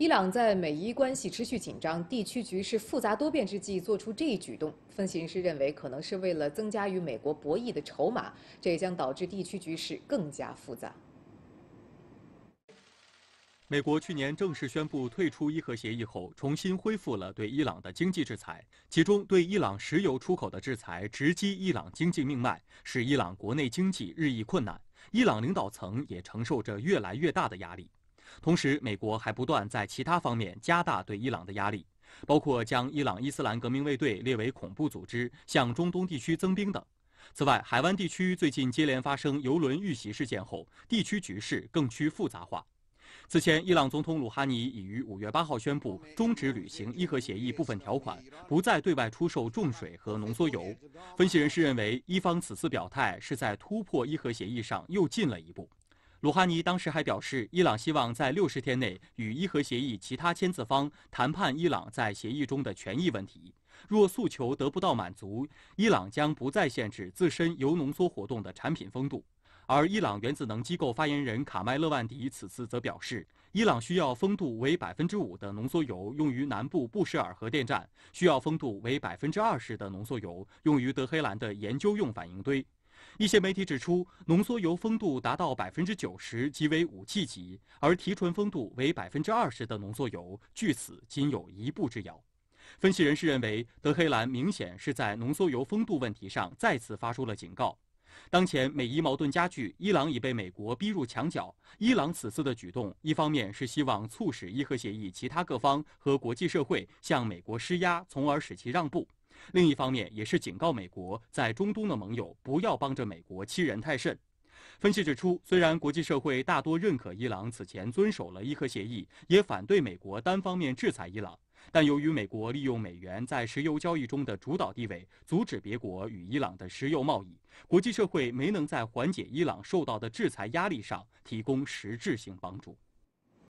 伊朗在美伊关系持续紧张、地区局势复杂多变之际做出这一举动，分析人士认为可能是为了增加与美国博弈的筹码，这也将导致地区局势更加复杂。美国去年正式宣布退出伊核协议后，重新恢复了对伊朗的经济制裁，其中对伊朗石油出口的制裁直击伊朗经济命脉，使伊朗国内经济日益困难，伊朗领导层也承受着越来越大的压力。同时，美国还不断在其他方面加大对伊朗的压力，包括将伊朗伊斯兰革命卫队列为恐怖组织、向中东地区增兵等。此外，海湾地区最近接连发生油轮遇袭事件后，地区局势更趋复杂化。此前，伊朗总统鲁哈尼已于五月八号宣布终止履行伊核协议部分条款，不再对外出售重水和浓缩铀。分析人士认为，伊方此次表态是在突破伊核协议上又进了一步。鲁哈尼当时还表示，伊朗希望在六十天内与伊核协议其他签字方谈判伊朗在协议中的权益问题。若诉求得不到满足，伊朗将不再限制自身铀浓缩活动的产品风度。而伊朗原子能机构发言人卡麦勒万迪此次则表示，伊朗需要风度为百分之五的浓缩铀用于南部布什尔核电站，需要风度为百分之二十的浓缩铀用于德黑兰的研究用反应堆。一些媒体指出，浓缩铀丰度达到百分之九十即为武器级，而提纯丰度为百分之二十的浓缩铀，据此仅有一步之遥。分析人士认为，德黑兰明显是在浓缩铀丰度问题上再次发出了警告。当前美伊矛盾加剧，伊朗已被美国逼入墙角。伊朗此次的举动，一方面是希望促使伊核协议其他各方和国际社会向美国施压，从而使其让步。另一方面，也是警告美国在中东的盟友不要帮着美国欺人太甚。分析指出，虽然国际社会大多认可伊朗此前遵守了伊核协议，也反对美国单方面制裁伊朗，但由于美国利用美元在石油交易中的主导地位，阻止别国与伊朗的石油贸易，国际社会没能在缓解伊朗受到的制裁压力上提供实质性帮助。